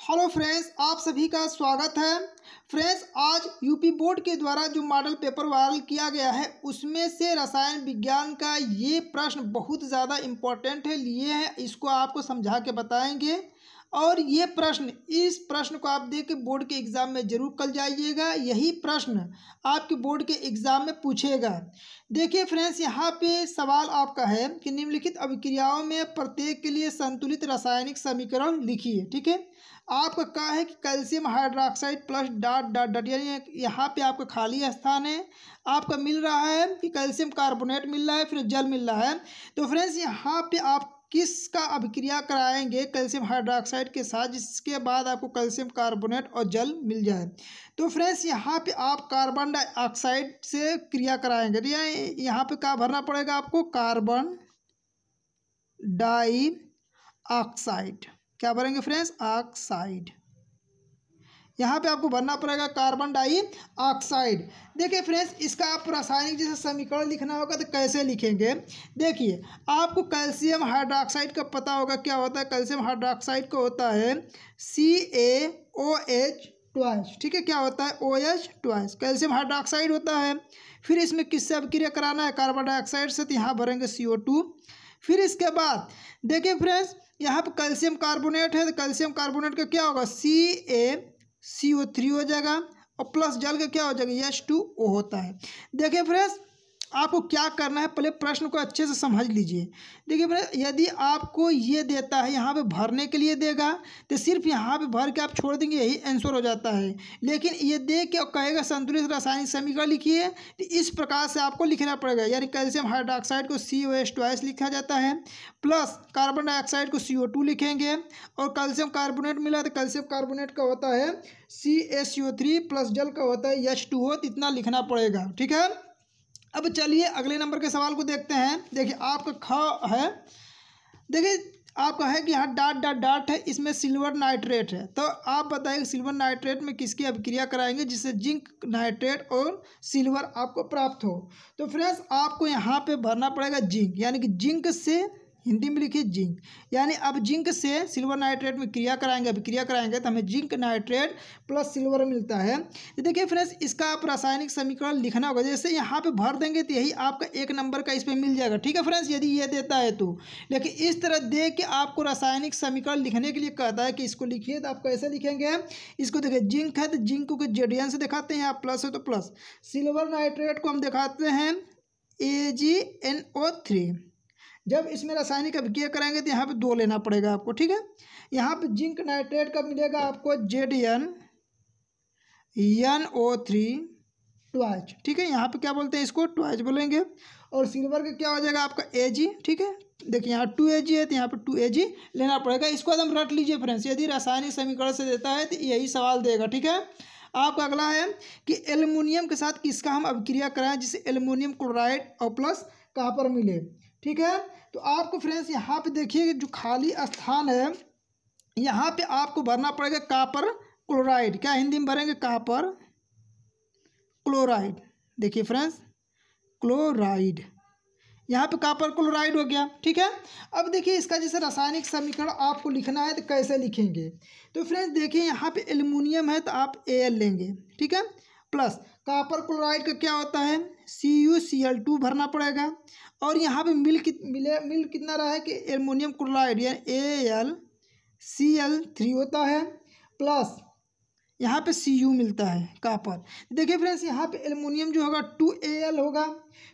hello friends आप सभी का स्वागत है फ्रेंड्स आज यूपी बोर्ड के द्वारा जो मॉडल पेपर वायरल किया गया है उसमें से रसायन विज्ञान का ये प्रश्न बहुत ज़्यादा इम्पोर्टेंट है लिए है इसको आपको समझा के बताएंगे और ये प्रश्न इस प्रश्न को आप देख के बोर्ड के एग्ज़ाम में ज़रूर कल जाइएगा यही प्रश्न आपके बोर्ड के एग्ज़ाम में पूछेगा देखिए फ्रेंड्स यहाँ पे सवाल आपका है कि निम्नलिखित अभिक्रियाओं में प्रत्येक के लिए संतुलित रासायनिक समीकरण लिखिए ठीक है आपका कहा है कि calcium hydroxide plus dot dot dot यानी यहाँ पे आपका खाली स्थान है आपका मिल रहा है कि कैल्शियम कार्बोनेट मिल रहा है फिर जल मिल रहा है तो फ्रेंड्स यहाँ पे आप किसका अभिक्रिया कराएंगे कैल्शियम हाइड्रोक्साइड के साथ जिसके बाद आपको कैल्शियम कार्बोनेट और जल मिल जाए तो फ्रेंड्स यहाँ पे आप कार्बन डाइऑक्साइड से क्रिया कराएंगे तो यहाँ पे क्या भरना पड़ेगा आपको कार्बन डाइऑक्साइड क्या भरेंगे फ्रेंड्स ऑक्साइड यहाँ पे आपको भरना पड़ेगा कार्बन डाई ऑक्साइड देखिए फ्रेंड्स इसका आप रासायनिक जैसे समीकरण लिखना होगा तो कैसे लिखेंगे देखिए आपको कैल्शियम हाइड्रोक्साइड का पता होगा क्या होता है कैल्शियम हाइड्रोक्साइड को होता है सी ए ओ एच ट्वाइस ठीक है क्या होता है O H twice calcium hydroxide होता है फिर इसमें किससे अभिक्रिया कराना है कार्बन डाइऑक्साइड से तो यहाँ भरेंगे सी ओ टू फिर इसके बाद देखिए फ्रेंड्स यहाँ पर कैल्शियम कार्बोनेट है तो कैल्शियम कार्बोनेट का क्या होगा सी ए सी ओ थ्री हो जाएगा और प्लस जल के क्या हो जाएगा एस टू ओ होता है देखिए फ्रेंड्स आपको क्या करना है पहले प्रश्न को अच्छे से समझ लीजिए देखिए यदि आपको ये देता है यहाँ पे भरने के लिए देगा तो सिर्फ यहाँ पे भर के आप छोड़ देंगे यही आंसर हो जाता है लेकिन ये दे के कहेगा संतुलित रासायनिक समीकरण लिखिए तो इस प्रकार से आपको लिखना पड़ेगा यानी कैल्शियम हाइड्रोक्साइड को सी ओ एस लिखा जाता है प्लस कार्बन डाइऑक्साइड को सी ओ टू लिखेंगे और कैल्शियम कार्बोनेट मिला तो कैल्शियम कार्बोनेट का होता है सी एस थ्री प्लस जल का होता है एच टू तो इतना लिखना पड़ेगा ठीक है अब चलिए अगले नंबर के सवाल को देखते हैं देखिए आपका ख है देखिए आपका है कि यहाँ डाट डाट डाट है इसमें सिल्वर नाइट्रेट है तो आप बताइए सिल्वर नाइट्रेट में किसकी अभिक्रिया कराएंगे जिससे जिंक नाइट्रेट और सिल्वर आपको प्राप्त हो तो फ्रेंड्स आपको यहाँ पे भरना पड़ेगा जिंक यानी कि जिंक से हिंदी में लिखिए जिंक यानी अब जिंक से सिल्वर नाइट्रेट में क्रिया कराएंगे अभी क्रिया कराएंगे तो हमें जिंक नाइट्रेट प्लस सिल्वर मिलता है तो देखिए फ्रेंड्स इसका आप रासायनिक समीकरण लिखना होगा जैसे यहाँ पे भर देंगे तो यही आपका एक नंबर का इस पर मिल जाएगा ठीक है फ्रेंड्स यदि ये देता है तो लेकिन इस तरह दे के आपको रासायनिक समीकरण लिखने के लिए कहता है कि इसको लिखिए तो आप कैसे लिखेंगे इसको देखिए जिंक है तो जिंक को जेडियन से दिखाते हैं आप प्लस है तो प्लस सिल्वर नाइट्रेट को हम दिखाते हैं ए जी एन ओ थ्री जब इसमें रासायनिक अभिक्रिया कराएंगे तो यहाँ पे दो लेना पड़ेगा आपको ठीक है यहाँ पे जिंक नाइट्रेट का मिलेगा आपको Z N N O three twice ठीक है यहाँ पे क्या बोलते हैं इसको ट्वाइज बोलेंगे और सिल्वर का क्या हो जाएगा आपका ए जी ठीक है देखिए यहाँ टू ए जी है तो यहाँ पर टू ए जी लेना पड़ेगा इसको एकदम रट लीजिए फ्रेंड्स यदि रासायनिक समीकरण से देता है तो यही सवाल देगा ठीक है आपका अगला है कि एल्युमिनियम के साथ किसका हम अभिक्रिया कराएं जिससे एल्युमिनियम क्लोराइड और प्लस कहाँ पर मिले ठीक है तो आपको फ्रेंड्स यहाँ पे देखिए जो खाली स्थान है यहाँ पे आपको भरना पड़ेगा कापर क्लोराइड क्या हिंदी में भरेंगे कापर क्लोराइड देखिए फ्रेंड्स क्लोराइड यहाँ पे कापर क्लोराइड हो गया ठीक है अब देखिए इसका जैसे रासायनिक समीकरण आपको लिखना है तो कैसे लिखेंगे तो फ्रेंड्स देखिए यहाँ पे एल्यूमिनियम है तो आप एल लेंगे ठीक है प्लस कापर क्लोराइड का क्या होता है C U C L two भरना पड़ेगा और यहाँ पे मिल कित मिले मिल कितना रहा है कि एलमोनियम क्लोराइड यानी A L C L three होता है प्लस यहाँ पे सी यू मिलता है कापर देखिए फ्रेंड्स यहाँ पे एलमोनियम जो होगा टू ए एल होगा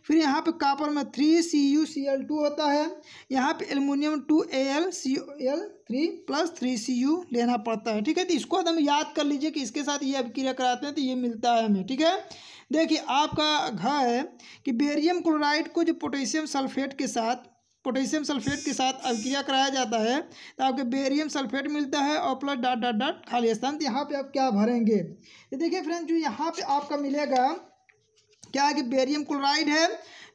फिर यहाँ पे कापर में three C U C L two होता है यहाँ पे aluminium two A L C L three plus three C U लेना पड़ता है ठीक है तो इसको हम याद कर लीजिए कि इसके साथ ये अभिक्रिया कराते हैं तो ये मिलता है हमें ठीक है देखिए आपका घर है कि बेरियम क्लोराइड को जो पोटेशियम सल्फेट के साथ पोटेशियम सल्फेट के साथ अभिक्रिया कराया जाता है तो आपके बेरियम सल्फेट मिलता है और प्लस डॉट डॉट डॉट खाली स्थान तो यहाँ पर आप क्या भरेंगे तो देखिए फ्रेंड जो यहाँ पर आपका मिलेगा क्या है कि बेरियम क्लोराइड है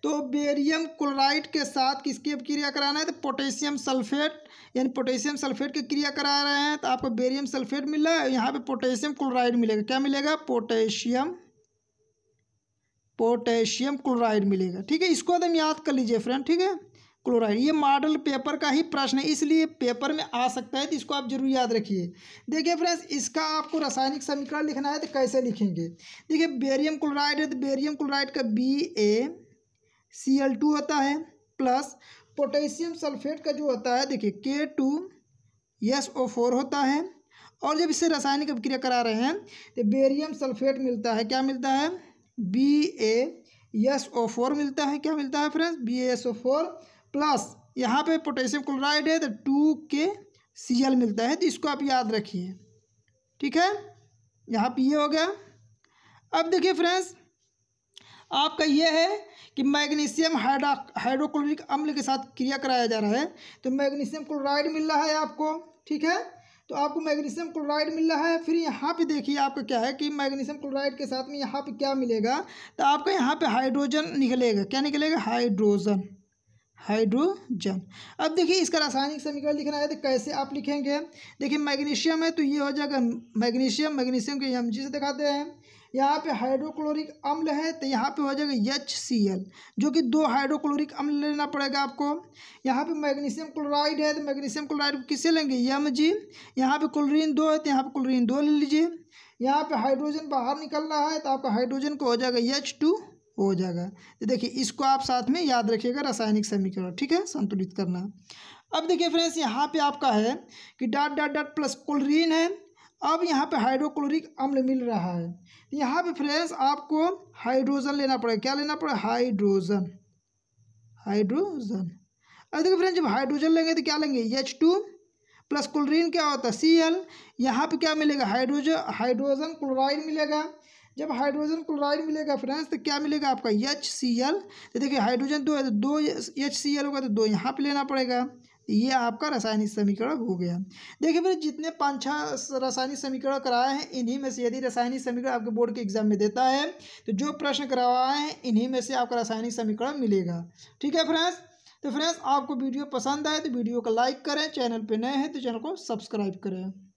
तो बेरियम क्लोराइड के साथ किसकी क्रिया कराना है तो पोटेशियम सल्फेट यानी पोटेशियम सल्फेट की क्रिया करा रहे हैं तो आपको बेरियम सल्फेट मिल रहा है यहाँ पे पोटेशियम क्लोराइड मिलेगा क्या मिलेगा पोटेशियम पोटेशियम क्लोराइड मिलेगा ठीक है इसको एकदम याद कर लीजिए फ्रेंड ठीक है क्लोराइड ये मॉडल पेपर का ही प्रश्न है इसलिए पेपर में आ सकता है तो इसको आप जरूर याद रखिए देखिए फ्रेंड्स इसका आपको रासायनिक समीकरण लिखना है तो कैसे लिखेंगे देखिए बेरियम क्लोराइड है तो बेरियम क्लोराइड का B A C L two होता है प्लस पोटेशियम सल्फेट का जो होता है देखिए के टू एस ओ फोर होता है और जब इसे रासायनिक अभिक्रिया करा रहे हैं तो बेरियम सल्फेट मिलता है क्या मिलता है B A S O four मिलता है क्या मिलता है friends B S O four plus यहाँ पे पोटेशियम क्लोराइड है तो टू के सी एल मिलता है तो इसको आप याद रखिए ठीक है यहाँ पे ये हो गया अब देखिए फ्रेंड्स आपका ये है कि मैग्नीशियम हाइड्रा हाइड्रोक्लोरिक अम्ल के साथ क्रिया कराया जा रहा है तो मैग्नीशियम क्लोराइड मिल रहा है आपको ठीक है तो आपको मैग्नीशियम क्लोराइड मिल रहा है फिर यहाँ पे देखिए आपको क्या है कि मैग्नीशियम क्लोराइड के साथ में यहाँ पे क्या मिलेगा तो आपका यहाँ पे हाइड्रोजन निकलेगा क्या निकलेगा हाइड्रोजन हाइड्रोजन अब देखिए इसका रासायनिक समीकरण लिखना है तो कैसे आप लिखेंगे देखिए मैग्नीशियम है तो ये हो जाएगा मैग्नीशियम मैग्नीशियम के एम से दिखाते हैं यहाँ पे हाइड्रोक्लोरिक अम्ल है तो यहाँ पे हो जाएगा एच सी एल जो कि दो हाइड्रोक्लोरिक अम्ल लेना पड़ेगा आपको यहाँ पे मैग्नीशियम क्लोराइड है तो मैग्नीशियम क्लोराइड को किसे लेंगे एम जी यहाँ पर क्लोरिन दो है तो यहाँ पे क्लोरिन दो ले लीजिए यहाँ पे हाइड्रोजन बाहर निकलना है तो आपका हाइड्रोजन को हो जाएगा एच टू हो जाएगा तो देखिए इसको आप साथ में याद रखिएगा रासायनिक समीकरण ठीक है संतुलित करना अब देखिए फ्रेंड्स यहाँ पे आपका है कि dot dot dot plus chlorine है अब यहाँ पे हाइड्रोक्लोरिक अम्ल मिल रहा है तो यहाँ पे फ्रेंड्स आपको हाइड्रोजन लेना पड़ेगा क्या लेना पड़ेगा हाइड्रोजन हाइड्रोजन अब देखिए फ्रेंड्स जब हाइड्रोजन लेंगे तो क्या लेंगे एच टू प्लस क्लोरीन क्या होता है सी एल यहाँ पर क्या मिलेगा हाइड्रोजन हाइड्रोजन क्लोराइड मिलेगा जब हाइड्रोजन क्लोराइड मिलेगा फ्रेंड्स तो क्या मिलेगा आपका एच सी एल तो देखिए हाइड्रोजन दो तो है तो दो एच सी एल होगा तो दो यहाँ पर लेना पड़ेगा ये आपका रासायनिक समीकरण हो गया देखिए फिर जितने पाँच छः रासायनिक समीकरण कराए हैं इन्हीं में से यदि रासायनिक समीकरण आपके बोर्ड के एग्जाम में देता है तो जो प्रश्न करवाए हैं इन्हीं में से आपका रासायनिक समीकरण मिलेगा ठीक है फ्रेंड्स तो फ्रेंड्स आपको वीडियो पसंद आए तो वीडियो को लाइक करें चैनल पर नए हैं तो चैनल को सब्सक्राइब करें